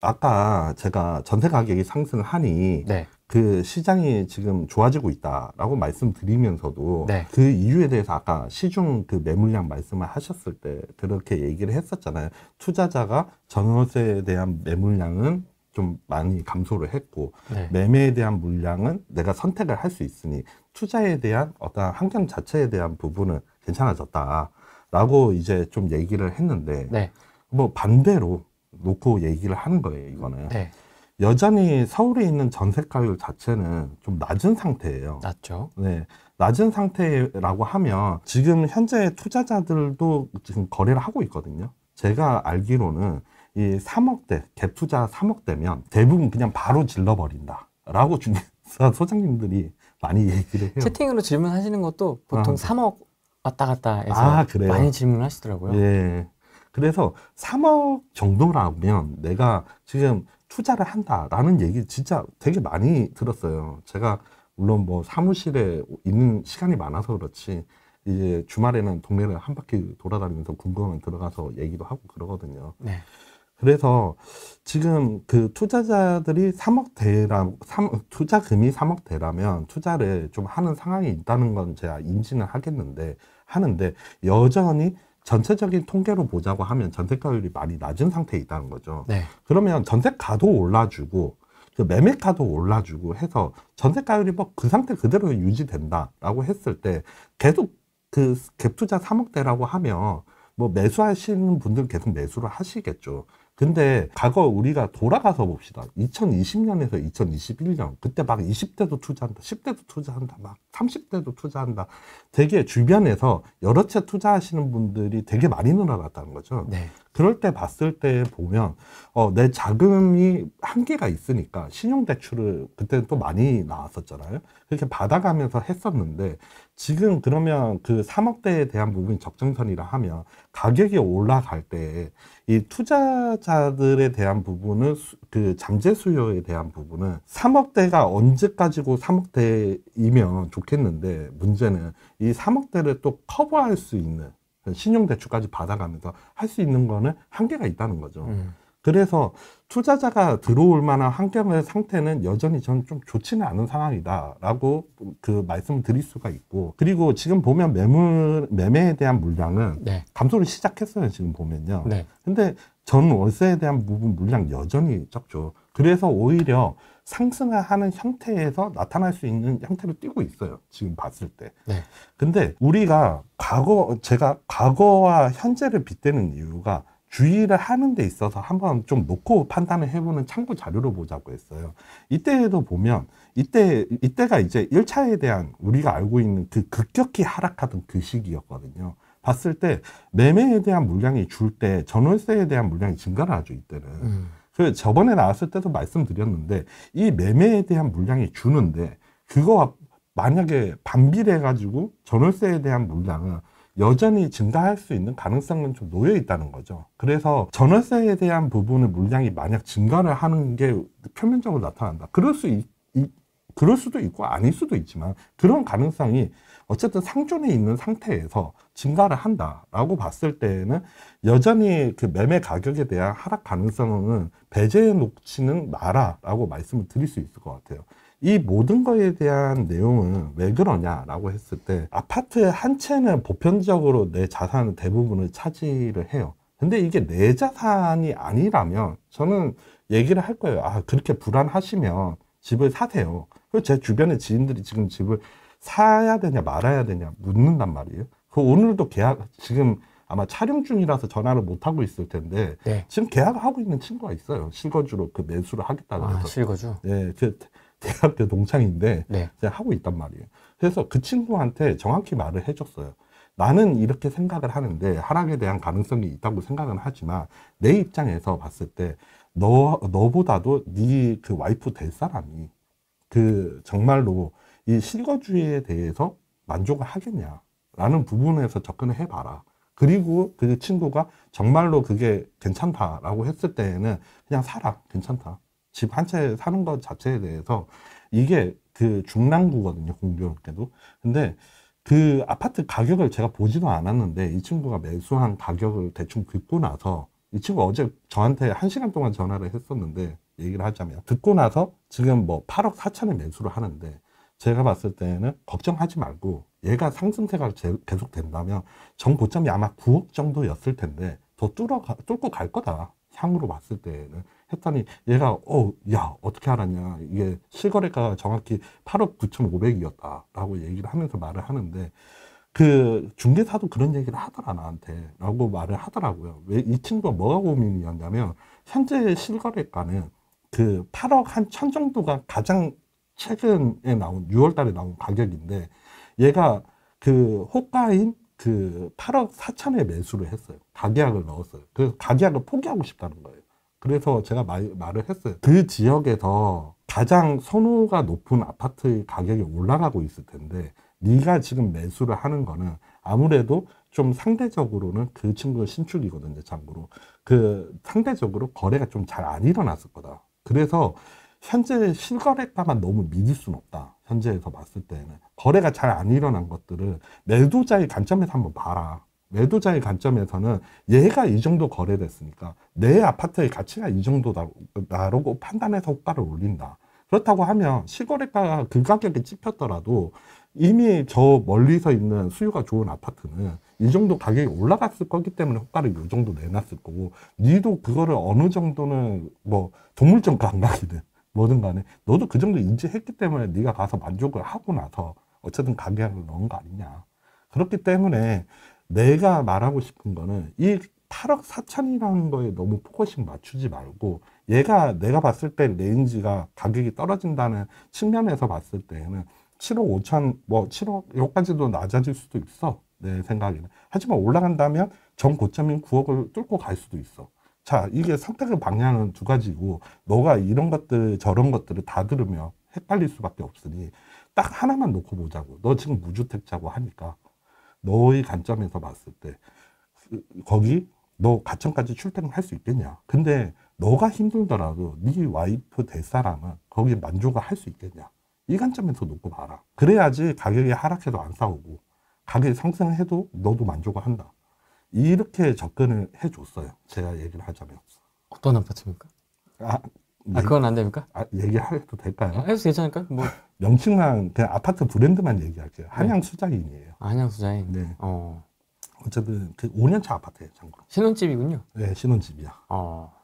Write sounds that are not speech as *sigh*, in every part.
아까 제가 전세 가격이 상승하니 네. 그 시장이 지금 좋아지고 있다라고 말씀드리면서도 네. 그 이유에 대해서 아까 시중 그 매물량 말씀을 하셨을 때 그렇게 얘기를 했었잖아요. 투자자가 전월세에 대한 매물량은 좀 많이 감소를 했고 네. 매매에 대한 물량은 내가 선택을 할 수 있으니 투자에 대한 어떤 환경 자체에 대한 부분은 괜찮아졌다라고 이제 좀 얘기를 했는데 네. 뭐 반대로 놓고 얘기를 하는 거예요, 이거는. 네. 여전히 서울에 있는 전세 가율 자체는 좀 낮은 상태예요. 낮죠. 네. 낮은 상태라고 하면 지금 현재 투자자들도 지금 거래를 하고 있거든요. 제가 알기로는 이 3억대, 갭 투자 3억대면 대부분 그냥 바로 질러버린다. 라고 중개사 *laughs* 소장님들이 많이 얘기를 해요. 채팅으로 질문하시는 것도 보통 아, 3억 왔다 갔다 해서 아, 많이 질문하시더라고요. 을 예. 그래서 3억 정도라면 내가 지금 투자를 한다라는 얘기 진짜 되게 많이 들었어요. 제가 물론 뭐 사무실에 있는 시간이 많아서 그렇지 이제 주말에는 동네를 한 바퀴 돌아다니면서 궁금하면 들어가서 얘기도 하고 그러거든요. 네. 그래서 지금 그 투자자들이 3억대라, 3, 투자금이 3억대라면 투자를 좀 하는 상황이 있다는 건 제가 인지는 하겠는데, 하는데 여전히 전체적인 통계로 보자고 하면 전세가율이 많이 낮은 상태에 있다는 거죠. 네. 그러면 전세가도 올라주고 그 매매가도 올라주고 해서 전세가율이 뭐 그 상태 그대로 유지된다라고 했을 때 계속 그 갭투자 3억대라고 하면 뭐 매수하시는 분들 계속 매수를 하시겠죠. 근데 과거 우리가 돌아가서 봅시다. 2020년에서 2021년 그때 막 20대도 투자한다. 10대도 투자한다. 막 30대도 투자한다. 되게 주변에서 여러 채 투자하시는 분들이 되게 많이 늘어났다는 거죠. 네. 그럴 때 봤을 때 보면 어, 내 자금이 한계가 있으니까 신용대출을 그때는 또 많이 나왔었잖아요. 그렇게 받아가면서 했었는데 지금 그러면 그 3억대에 대한 부분 이 적정선이라 하면 가격이 올라갈 때이 투자자들에 대한 부분은 그 잠재 수요에 대한 부분은 3억대가 언제까지고 3억대이면 좋겠는데 문제는 이 3억대를 또 커버할 수 있는 신용대출까지 받아가면서 할 수 있는 거는 한계가 있다는 거죠. 음. 그래서 투자자가 들어올 만한 환경의 상태는 여전히 저는 좀 좋지는 않은 상황이다라고 그 말씀을 드릴 수가 있고 그리고 지금 보면 매물 매매에 대한 물량은 네. 감소를 시작했어요 지금 보면요. 네. 근데 전 월세에 대한 부분 물량 여전히 적죠. 그래서 오히려 상승하는 형태에서 나타날 수 있는 형태로 뛰고 있어요. 지금 봤을 때. 네. 근데 우리가 과거 제가 과거와 현재를 빗대는 이유가 주의를 하는 데 있어서 한번 좀 놓고 판단을 해보는 참고 자료로 보자고 했어요. 이때에도 보면 이때 이때가 이제 1차에 대한 우리가 알고 있는 그 급격히 하락하던 그 시기였거든요. 봤을 때 매매에 대한 물량이 줄 때 전월세에 대한 물량이 증가를 하죠 이때는. 음. 그 저번에 나왔을 때도 말씀드렸는데 이 매매에 대한 물량이 주는데 그거와 만약에 반비례 해가지고 전월세에 대한 물량은 여전히 증가할 수 있는 가능성은 좀 놓여 있다는 거죠. 그래서 전월세에 대한 부분의 물량이 만약 증가를 하는 게 표면적으로 나타난다. 그럴 수 있, 이, 그럴 수도 있고 아닐 수도 있지만 그런 가능성이 어쨌든 상존에 있는 상태에서 증가를 한다라고 봤을 때는 에 여전히 그 매매 가격에 대한 하락 가능성은 배제해 놓지는 마라라고 말씀을 드릴 수 있을 것 같아요. 이 모든 거에 대한 내용은 왜 그러냐라고 했을 때 아파트의 한 채는 보편적으로 내 자산의 대부분을 차지를 해요. 근데 이게 내 자산이 아니라면 저는 얘기를 할 거예요. 아, 그렇게 불안하시면 집을 사세요. 그리제 주변의 지인들이 지금 집을 사야 되냐 말아야 되냐 묻는단 말이에요. 그 오늘도 계약 지금 아마 촬영 중이라서 전화를 못 하고 있을 텐데 네. 지금 계약하고 있는 친구가 있어요. 실거주로 그 매수를 하겠다고 아, 해서. 아, 실거주. 네, 그 대학교 동창인데 네. 이제 하고 있단 말이에요. 그래서 그 친구한테 정확히 말을 해줬어요. 나는 이렇게 생각을 하는데 하락에 대한 가능성이 있다고 생각은 하지만 내 입장에서 봤을 때 너 너보다도 네 그 와이프 될 사람이 그 정말로 이 실거주의에 대해서 만족을 하겠냐라는 부분에서 접근을 해봐라. 그리고 그 친구가 정말로 그게 괜찮다라고 했을 때에는 그냥 살아 괜찮다 집한채 사는 것 자체에 대해서 이게 그 중랑구거든요, 공교롭게도. 근데 그 아파트 가격을 제가 보지도 않았는데 이 친구가 매수한 가격을 대충 듣고 나서 이 친구 어제 저한테 한 시간 동안 전화를 했었는데 얘기를 하자면 듣고 나서 지금 뭐 8억 4천에 매수를 하는데 제가 봤을 때는 걱정하지 말고 얘가 상승세가 계속 된다면 정 고점이 아마 9억 정도였을 텐데 더 뚫어 가, 뚫고 갈 거다 향으로 봤을 때는 했더니 얘가 어, 야 어떻게 알았냐 이게 실거래가 정확히 8억 9,500이었다라고 얘기를 하면서 말을 하는데 그 중개사도 그런 얘기를 하더라 나한테라고 말을 하더라고요. 왜 이 친구가 뭐가 고민이었냐면 현재 실거래가는 그 8억 한 천 정도가 가장 최근에 나온 6월달에 나온 가격인데 얘가 그 호가인 그 8억 4천에 매수를 했어요. 가계약을 넣었어요. 그래서 가계약을 포기하고 싶다는 거예요. 그래서 제가 말, 말을 했어요. 그 지역에서 가장 선호가 높은 아파트 가격이 올라가고 있을 텐데 네가 지금 매수를 하는 거는 아무래도 좀 상대적으로는 그 친구 신축이거든요. 참고로 그 상대적으로 거래가 좀 잘 안 일어났을 거다. 그래서 현재 실거래가만 너무 믿을 수는 없다. 현재에서 봤을 때는 거래가 잘 안 일어난 것들을 매도자의 관점에서 한번 봐라. 매도자의 관점에서는 얘가 이 정도 거래됐으니까 내 아파트의 가치가 이 정도다라고 판단해서 호가를 올린다. 그렇다고 하면 시거래가 그 가격에 찍혔더라도 이미 저 멀리서 있는 수요가 좋은 아파트는 이 정도 가격이 올라갔을 거기 때문에 호가를 이 정도 내놨을 거고 니도 그거를 어느 정도는 뭐 동물적 감각이든 뭐든 간에 너도 그 정도 인지했기 때문에 네가 가서 만족을 하고 나서 어쨌든 가격을 넣은 거 아니냐 그렇기 때문에 내가 말하고 싶은 거는 이 8억 4천이라는 거에 너무 포커싱 맞추지 말고 얘가 내가 봤을 때 레인지가 가격이 떨어진다는 측면에서 봤을 때는 7억 5천 뭐 7억 여기까지도 낮아질 수도 있어 내 생각에는 하지만 올라간다면 정 고점인 9억을 뚫고 갈 수도 있어 자 이게 선택의 방향은 두 가지고 너가 이런 것들 저런 것들을 다 들으면 헷갈릴 수밖에 없으니 딱 하나만 놓고 보자고 너 지금 무주택자고 하니까 너의 관점에서 봤을 때 거기 너 가천까지 출퇴근할 수 있겠냐? 근데 너가 힘들더라도 네 와이프 될 사람은 거기 만족을 할 수 있겠냐? 이 관점에서 놓고 봐라. 그래야지 가격이 하락해도 안 싸우고 가격이 상승해도 너도 만족을 한다. 이렇게 접근을 해줬어요. 제가 얘기를 하자면. 어떤 아파트입니까? 아, 아, 그건 안 됩니까? 아, 얘기해도 될까요? 해도 괜찮을까요? 뭐. *laughs* 명칭만, 그냥 아파트 브랜드만 얘기할게요. 네. 한양 수자인이에요. 한양 수자인? 네. 어. 어쨌든, 그 5년차 아파트예요, 참고로. 신혼집이군요? 네, 신혼집이야. 어.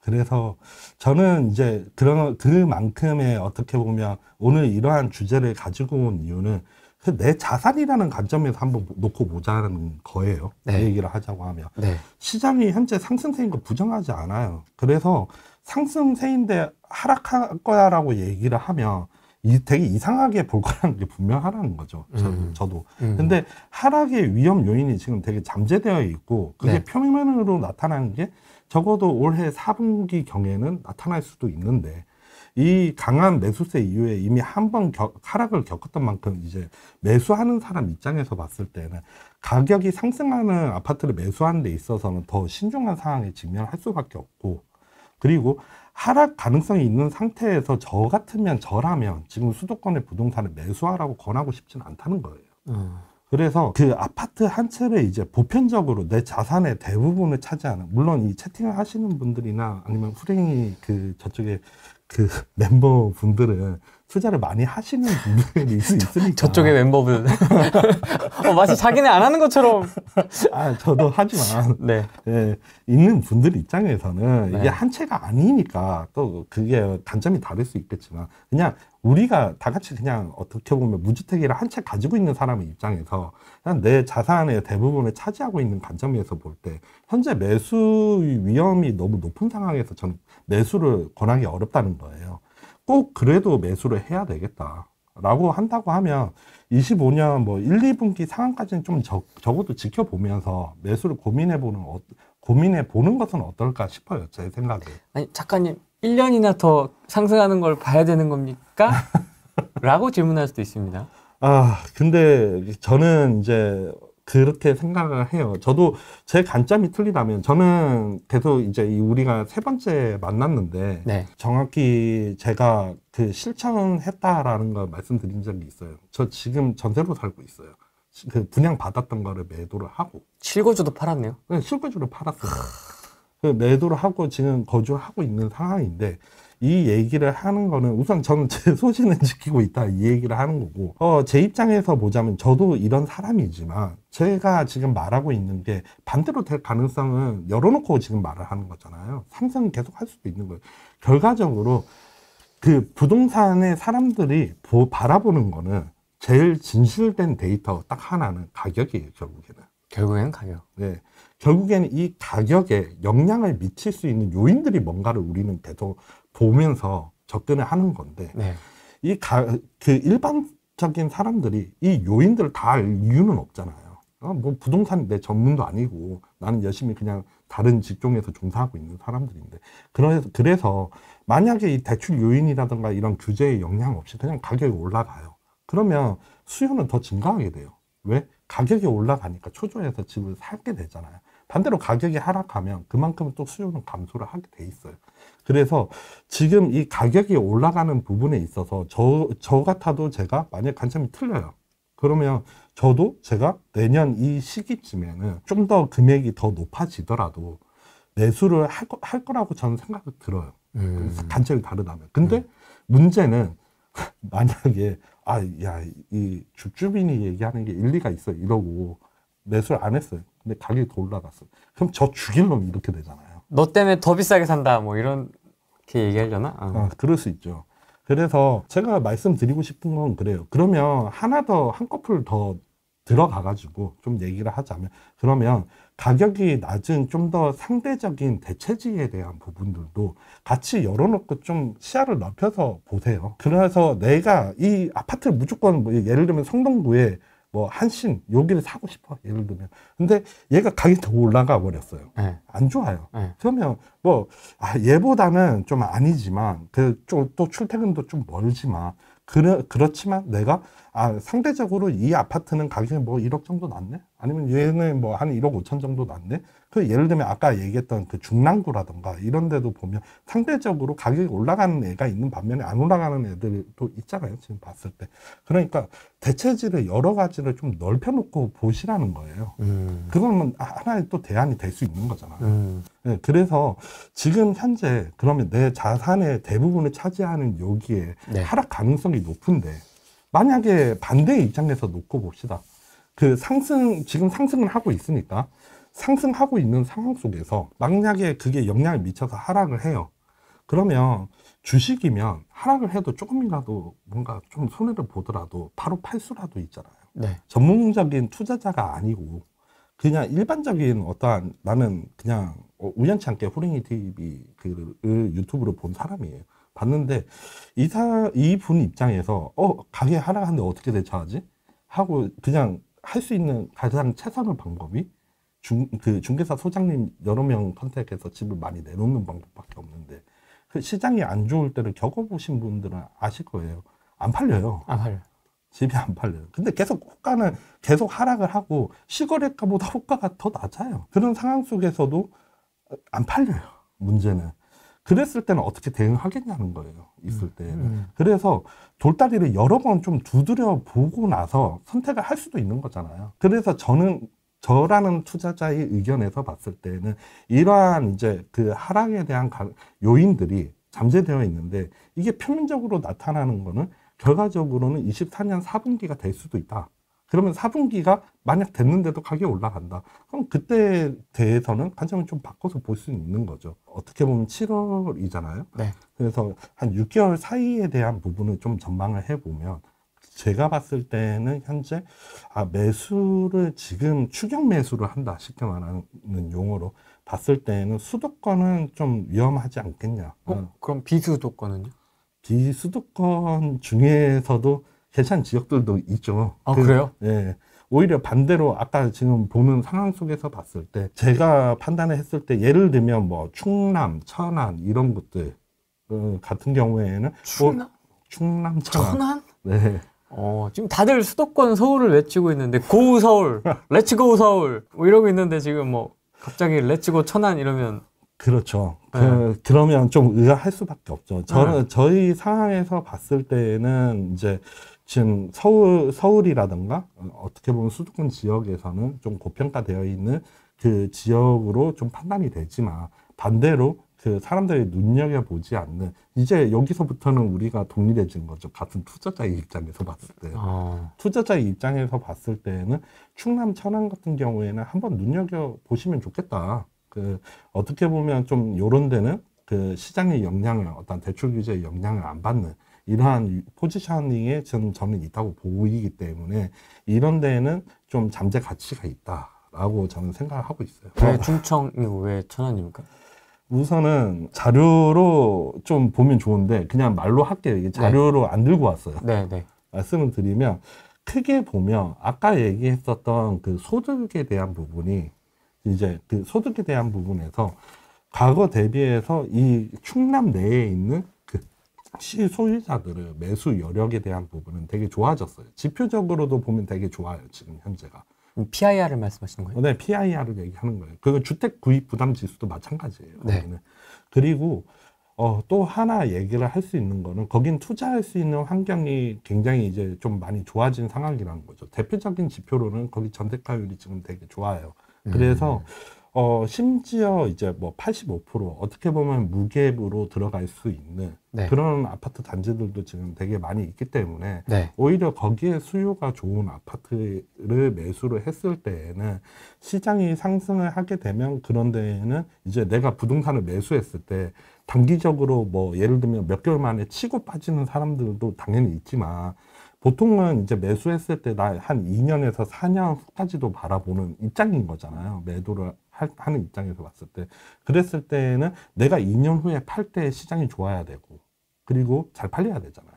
그래서 저는 이제 그런, 그만큼의 어떻게 보면 오늘 이러한 주제를 가지고 온 이유는 그 내 자산이라는 관점에서 한번 놓고 보자는 거예요. 그 네. 그 얘기를 하자고 하면. 네. 시장이 현재 상승세인 걸 부정하지 않아요. 그래서 상승세인데 하락할 거야라고 얘기를 하면 이 되게 이상하게 볼 거라는 게 분명하라는 거죠. 음. 저, 도 음. 근데 하락의 위험 요인이 지금 되게 잠재되어 있고 그게 네. 표면으로 나타나는 게 적어도 올해 4분기 경에는 나타날 수도 있는데 이 강한 매수세 이후에 이미 한 번 하락을 겪었던 만큼 이제 매수하는 사람 입장에서 봤을 때는 가격이 상승하는 아파트를 매수하는 데 있어서는 더 신중한 상황에 직면할 수밖에 없고 그리고 하락 가능성이 있는 상태에서 저 같으면 저라면 지금 수도권의 부동산을 매수하라고 권하고 싶지는 않다는 거예요. 음. 그래서 그 아파트 한 채를 이제 보편적으로 내 자산의 대부분을 차지하는 물론 이 채팅을 하시는 분들이나 아니면 후랭이 그 저쪽에 그 *laughs* 멤버분들은 투자를 많이 하시는 분들이 수 있으니까. 저쪽의 멤버분. *laughs* 어, 마치 자기네 안 하는 것처럼. 아, 저도 하지만. *laughs* 네. 예, 있는 분들 입장에서는 네. 이게 한 채가 아니니까 또 그게 단점이 다를 수 있겠지만 그냥 우리가 다 같이 그냥 어떻게 보면 무주택이라 한 채 가지고 있는 사람의 입장에서 그냥 내 자산의 대부분을 차지하고 있는 관점에서 볼 때 현재 매수 위험이 너무 높은 상황에서 저는 매수를 권하기 어렵다는 거예요. 꼭 그래도 매수를 해야 되겠다. 라고 한다고 하면 25년 뭐 1, 2분기 상황까지는 좀 적, 어도 지켜보면서 매수를 고민해 보는 어, 고민해 보는 것은 어떨까 싶어요. 제 생각에. 아니, 작가님 1년이나 더 상승하는 걸 봐야 되는 겁니까? *laughs* 라고 질문할 수도 있습니다. 아, 근데 저는 이제 그렇게 생각을 해요. 저도 제 관점이 틀리다면 저는 계속 이제 우리가 세 번째 만났는데 네. 정확히 제가 그 실천했다라는 걸 말씀드린 적이 있어요. 저 지금 전세로 살고 있어요. 그 분양 받았던 거를 매도를 하고 실거주도 팔았네요. 네, 실거주를 팔았어요. 그 매도를 하고 지금 거주하고 있는 상황인데 이 얘기를 하는 거는 우선 저는 제소신을 *laughs* 지키고 있다 이 얘기를 하는 거고 어, 제 입장에서 보자면 저도 이런 사람이지만 제가 지금 말하고 있는 게 반대로 될 가능성은 열어놓고 지금 말을 하는 거잖아요 상승 계속 할 수도 있는 거예요 결과적으로 그부동산에 사람들이 보, 바라보는 거는 제일 진실된 데이터 딱 하나는 가격이에요 결국에는 결국에는 가격 네. 결국에는 이 가격에 영향을 미칠 수 있는 요인들이 뭔가를 우리는 계속 보면서 접근을 하는 건데 네. 이그 일반적인 사람들이 이 요인들을 다 알 이유는 없잖아요. 어, 뭐 부동산 내 전문도 아니고 나는 열심히 그냥 다른 직종에서 종사하고 있는 사람들인데 그래서 그래서 만약에 이 대출 요인이라든가 이런 규제의 영향 없이 그냥 가격이 올라가요. 그러면 수요는 더 증가하게 돼요. 왜? 가격이 올라가니까 초조해서 집을 살게 되잖아요. 반대로 가격이 하락하면 그만큼 또 수요는 감소를 하게 돼 있어요. 그래서 지금 이 가격이 올라가는 부분에 있어서 저, 저 같아도 제가 만약 관점이 틀려요. 그러면 저도 제가 내년 이 시기쯤에는 좀 더 금액이 더 높아지더라도 매수를 할, 거, 할 거라고 저는 생각이 들어요. 음. 관점이 다르다면. 근데 음. 문제는 *laughs* 만약에 아, 야, 이주주빈이 얘기하는 게 일리가 있어 이러고 매수를 안 했어요. 근데 가격이 더 올라갔어. 그럼 저 죽일 놈 이렇게 되잖아요. 너 때문에 더 비싸게 산다 뭐 이런 이렇게 얘기하려나? 아. 아, 그럴 수 있죠. 그래서 제가 말씀드리고 싶은 건 그래요. 그러면 하나 더 한꺼풀 더 들어가가지고 좀 얘기를 하자면 그러면 가격이 낮은 좀 더 상대적인 대체지에 대한 부분들도 같이 열어놓고 좀 시야를 넓혀서 보세요. 그래서 내가 이 아파트를 무조건 뭐 예를 들면 성동구에 뭐 한신 여기를 사고 싶어 예를 들면 근데 얘가 가격이 더 올라가 버렸어요 네. 안 좋아요 네. 그러면 뭐 아, 얘보다는 좀 아니지만 그또 출퇴근도 좀 멀지만 그래 그렇지만 내가 아, 상대적으로 이 아파트는 가격이 뭐 1억 정도 낮네? 아니면 얘는 뭐 한 1억 5천 정도 낮네? 그 예를 들면 아까 얘기했던 그 중랑구라던가 이런 데도 보면 상대적으로 가격이 올라가는 애가 있는 반면에 안 올라가는 애들도 있잖아요. 지금 봤을 때. 그러니까 대체지를 여러 가지를 좀 넓혀놓고 보시라는 거예요. 음. 그거는 하나의 또 대안이 될 수 있는 거잖아요. 음. 네, 그래서 지금 현재 그러면 내 자산의 대부분을 차지하는 여기에 네. 하락 가능성이 높은데 만약에 반대 입장에서 놓고 봅시다. 그 상승, 지금 상승을 하고 있으니까 상승하고 있는 상황 속에서 만약에 그게 영향을 미쳐서 하락을 해요. 그러면 주식이면 하락을 해도 조금이라도 뭔가 좀 손해를 보더라도 바로 팔 수라도 있잖아요. 네. 전문적인 투자자가 아니고 그냥 일반적인 어떠한 나는 그냥 어, 우연치 않게 호랭이 TV 그유튜브로본 사람이에요. 봤는데 이사 이 분 입장에서 어 가게 하라하는데 어떻게 대처하지? 하고 그냥 할 수 있는 가장 최선의 방법이 중 그 중개사 소장님 여러 명 컨택해서 집을 많이 내놓는 방법밖에 없는데 그 시장이 안 좋을 때를 겪어보신 분들은 아실 거예요. 안 팔려요. 안 팔려. 집이 안 팔려요. 근데 계속 호가는 계속 하락을 하고 시거래가보다 호가가 더 낮아요. 그런 상황 속에서도 안 팔려요. 문제는. 그랬을 때는 어떻게 대응하겠냐는 거예요. 있을 음, 때 음. 그래서 돌다리를 여러 번 좀 두드려 보고 나서 선택을 할 수도 있는 거잖아요. 그래서 저는 저라는 투자자의 의견에서 봤을 때는 이러한 이제 그 하락에 대한 요인들이 잠재되어 있는데 이게 표면적으로 나타나는 거는 결과적으로는 24년 4분기가 될 수도 있다. 그러면 4분기가 만약 됐는데도 가격이 올라간다. 그럼 그때에 대해서는 관점을 좀 바꿔서 볼 수 있는 거죠. 어떻게 보면 7월이잖아요. 네. 그래서 한 6개월 사이에 대한 부분을 좀 전망을 해보면 제가 봤을 때는 현재 아 매수를 지금 추경 매수를 한다 쉽게 말하는 용어로 봤을 때는 수도권은 좀 위험하지 않겠냐. 어, 그럼 비수도권은요? 비수도권 중에서도 괜찮은 지역들도 있죠. 아, 그, 래요 예. 오히려 반대로 아까 지금 보는 상황 속에서 봤을 때 제가 판단을 했을 때 예를 들면 뭐 충남, 천안 이런 곳들 그 같은 경우에는 뭐 충남, 어, 충남 천안. 천안? 네. 어, 지금 다들 수도권 서울을 외치고 있는데 고우 서울, 렛츠고 서울 뭐 이러고 있는데 지금 뭐 갑자기 렛츠고 천안 이러면 그렇죠. 그, 네. 그, 그러면 좀 의아할 수밖에 없죠. 저는 네. 저희 상황에서 봤을 때는 이제 지금 서울, 서울이라든가 어떻게 보면 수도권 지역에서는 좀 고평가되어 있는 그 지역으로 좀 판단이 되지만 반대로 그 사람들이 눈여겨보지 않는 이제 여기서부터는 우리가 독립해진 거죠. 같은 투자자의 입장에서 봤을 때. 아. 투자자의 입장에서 봤을 때는 충남 천안 같은 경우에는 한번 눈여겨보시면 좋겠다. 그 어떻게 보면 좀 요런 데는 그 시장의 영향을 어떤 대출 규제의 영향을 안 받는 이러한 포지셔닝에 저는, 저는 있다고 보이기 때문에 이런 데에는 좀 잠재 가치가 있다라고 저는 생각을 하고 있어요. 왜 충청이 왜 천안입니까? 우선은 자료로 좀 보면 좋은데 그냥 말로 할게요. 이게 네. 자료로 네. 안 들고 왔어요. 네, 네. 말씀을 드리면 크게 보면 아까 얘기했었던 그 소득에 대한 부분이 이제 그 소득에 대한 부분에서 과거 대비해서 이 충남 내에 있는 확실 소유자들의 그 매수 여력에 대한 부분은 되게 좋아졌어요. 지표적으로도 보면 되게 좋아요. 지금 현재가. 음, PIR을 말씀하시는 거예요? 네, PIR을 얘기하는 거예요. 그 주택 구입 부담 지수도 마찬가지예요. 네. 거기는. 그리고 어, 또 하나 얘기를 할 수 있는 거는 거긴 투자할 수 있는 환경이 굉장히 이제 좀 많이 좋아진 상황이라는 거죠. 대표적인 지표로는 거기 전세가율이 지금 되게 좋아요. 그래서 음. 어, 심지어 이제 뭐 85% 어떻게 보면 무계부로 들어갈 수 있는 네. 그런 아파트 단지들도 지금 되게 많이 있기 때문에 네. 오히려 거기에 수요가 좋은 아파트를 매수를 했을 때에는 시장이 상승을 하게 되면 그런 데에는 이제 내가 부동산을 매수했을 때 단기적으로 뭐 예를 들면 몇 개월 만에 치고 빠지는 사람들도 당연히 있지만 보통은 이제 매수했을 때 나 한 2년에서 4년 후까지도 바라보는 입장인 거잖아요. 매도를 하는 입장에서 봤을 때 그랬을 때는 내가 2년 후에 팔 때 시장이 좋아야 되고 그리고 잘 팔려야 되잖아요.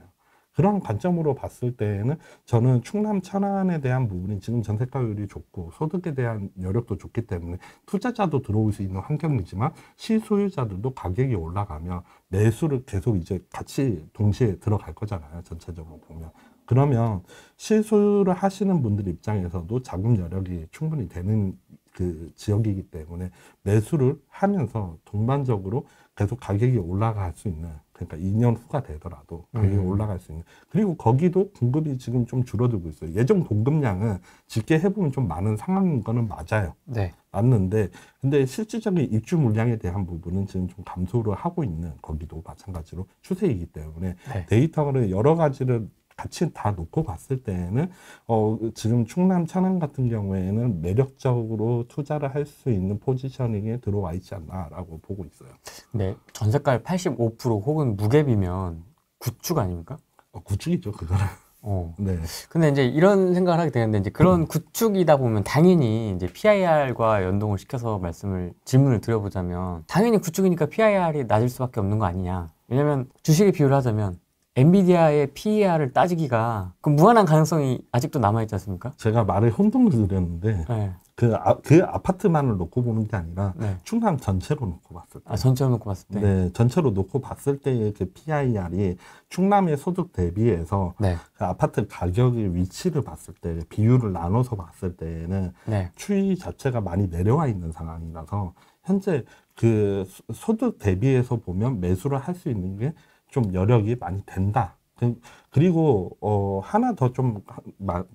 그런 관점으로 봤을 때는 저는 충남 천안에 대한 부분이 지금 전세가율이 좋고 소득에 대한 여력도 좋기 때문에 투자자도 들어올 수 있는 환경이지만 시소유자들도 가격이 올라가면 매수를 계속 이제 같이 동시에 들어갈 거잖아요. 전체적으로 보면. 그러면 실수를 하시는 분들 입장에서도 자금 여력이 충분히 되는 그 지역이기 때문에 매수를 하면서 동반적으로 계속 가격이 올라갈 수 있는 그러니까 2년 후가 되더라도 가격이 음. 올라갈 수 있는 그리고 거기도 공급이 지금 좀 줄어들고 있어요. 예정 공급량은 집계해 보면 좀 많은 상황인 거는 맞아요. 네. 맞는데 근데 실질적인 입주 물량에 대한 부분은 지금 좀 감소를 하고 있는 거기도 마찬가지로 추세이기 때문에 네. 데이터를 여러 가지를 같이 다 놓고 봤을 때에는 어, 지금 충남 천안 같은 경우에는 매력적으로 투자를 할 수 있는 포지셔닝에 들어와 있지 않나라고 보고 있어요. 네, 전세가의 85% 혹은 무갭이면 구축 아닙니까? 어, 구축이죠, 그거는. 어. *laughs* 네. 근데 이제 이런 생각을 하게 되는데 이제 그런 음. 구축이다 보면 당연히 이제 PIR과 연동을 시켜서 말씀을 질문을 드려보자면 당연히 구축이니까 PIR이 낮을 수밖에 없는 거 아니냐. 왜냐면 주식의 비율을 하자면 엔비디아의 PER을 따지기가 그 무한한 가능성이 아직도 남아있지 않습니까? 제가 말을 혼동을 드렸는데 네. 그, 아, 그 아파트만을 놓고 보는 게 아니라 네. 충남 전체로 놓고 봤을 때. 아, 전체로 놓고 봤을 때? 네, 전체로 놓고 봤을 때의 그 PIR이 e 충남의 소득 대비해서 네. 그 아파트 가격의 위치를 봤을 때 비율을 나눠서 봤을 때에는 네. 추이 자체가 많이 내려와 있는 상황이라서 현재 그 소득 대비해서 보면 매수를 할 수 있는 게좀 여력이 많이 된다. 그, 그리고 어, 하나 더 좀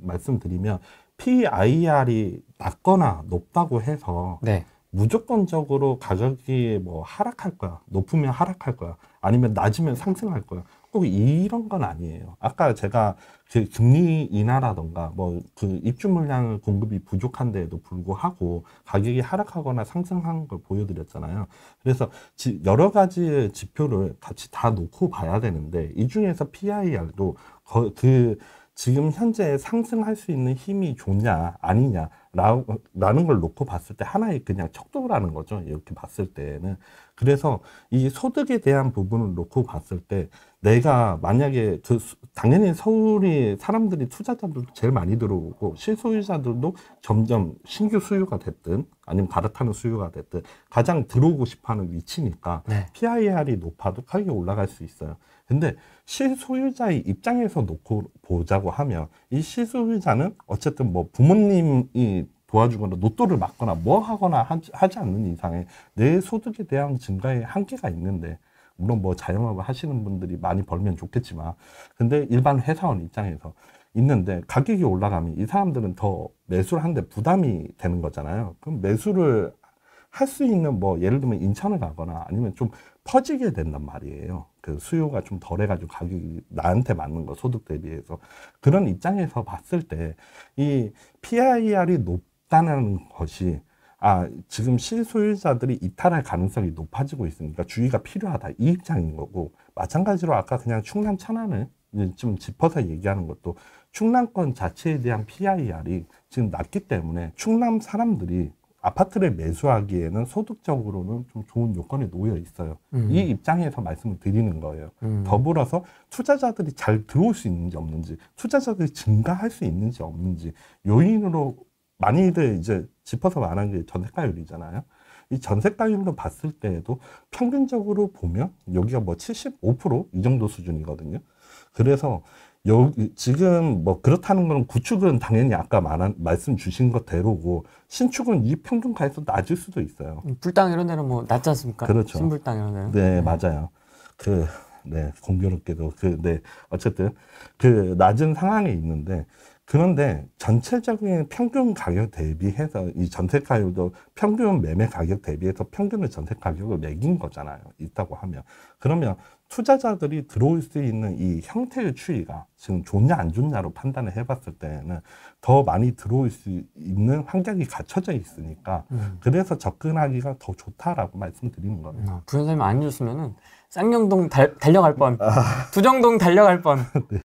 말씀드리면 PIR이 낮거나 높다고 해서 네. 무조건적으로 가격이 뭐 하락할 거야. 높으면 하락할 거야. 아니면 낮으면 상승할 거야. 꼭 이런 건 아니에요. 아까 제가 그 금리 인하라던가 뭐 그 입주 물량 공급이 부족한데도 불구하고 가격이 하락하거나 상승한 걸 보여드렸잖아요. 그래서 여러 가지 지표를 같이 다 놓고 봐야 되는데 이 중에서 PIR도 그 지금 현재 상승할 수 있는 힘이 좋냐 아니냐 라는 걸 놓고 봤을 때 하나의 그냥 척도라는 거죠. 이렇게 봤을 때는 그래서 이 소득에 대한 부분을 놓고 봤을 때 내가 만약에 그 당연히 서울이 사람들이 투자자들도 제일 많이 들어오고 실소유자들도 점점 신규 수요가 됐든 아니면 갈아타는 수요가 됐든 가장 들어오고 싶어하는 위치니까 네. PIR이 높아도 가격이 올라갈 수 있어요. 근데 실소유자의 입장에서 놓고 보자고 하면 이 실소유자는 어쨌든 뭐 부모님이 도와주거나 로또를 맞거나 뭐 하거나 하지 않는 이상에 내 소득에 대한 증가에 한계가 있는데 물론 뭐 자영업을 하시는 분들이 많이 벌면 좋겠지만 근데 일반 회사원 입장에서 있는데 가격이 올라가면 이 사람들은 더 매수를 하는데 부담이 되는 거잖아요. 그럼 매수를 할 수 있는 뭐 예를 들면 인천을 가거나 아니면 좀 퍼지게 된단 말이에요. 그 수요가 좀 덜해가지고 가격이 나한테 맞는 거 소득 대비해서 그런 입장에서 봤을 때 이 PIR이 높 있다는 것이 아 지금 실소유자들이 이탈할 가능성이 높아지고 있으니까 주의가 필요하다 이 입장인 거고 마찬가지로 아까 그냥 충남 천안을 지금 짚어서 얘기하는 것도 충남권 자체에 대한 PIR이 지금 낮기 때문에 충남 사람들이 아파트를 매수하기에는 소득적으로는 좀 좋은 요건에 놓여 있어요. 음. 이 입장에서 말씀을 드리는 거예요. 음. 더불어서 투자자들이 잘 들어올 수 있는지 없는지, 투자자들이 증가할 수 있는지 없는지 요인으로 많이들 이제 짚어서 말한 게 전세가율이잖아요. 이 전세가율로 봤을 때에도 평균적으로 보면 여기가 뭐 75%이 정도 수준이거든요. 그래서 여기 지금 뭐 그렇다는 건 구축은 당연히 아까 말한 말씀 주신 것대로고 신축은 이 평균가에서 낮을 수도 있어요. 음, 불당 이런 데는 뭐 낮지 않습니까? 그렇죠. 신불당 이런 데는. 네, 네. 맞아요. 그 네, 공교롭게도 그 네, 어쨌든 그 낮은 상황에 있는데 그런데 전체적인 평균 가격 대비해서 이 전세 가격도 평균 매매 가격 대비해서 평균의 전세 가격을 매긴 거잖아요. 있다고 하면. 그러면 투자자들이 들어올 수 있는 이 형태의 추이가 지금 좋냐 안 좋냐로 판단을 해봤을 때는 더 많이 들어올 수 있는 환경이 갖춰져 있으니까 음. 그래서 접근하기가 더 좋다라고 말씀드리는 겁니다. 아, 부연사님 안 해줬으면은 쌍용동 달, 려갈 뻔, 아. 두정동 달려갈 뻔, *laughs* 네.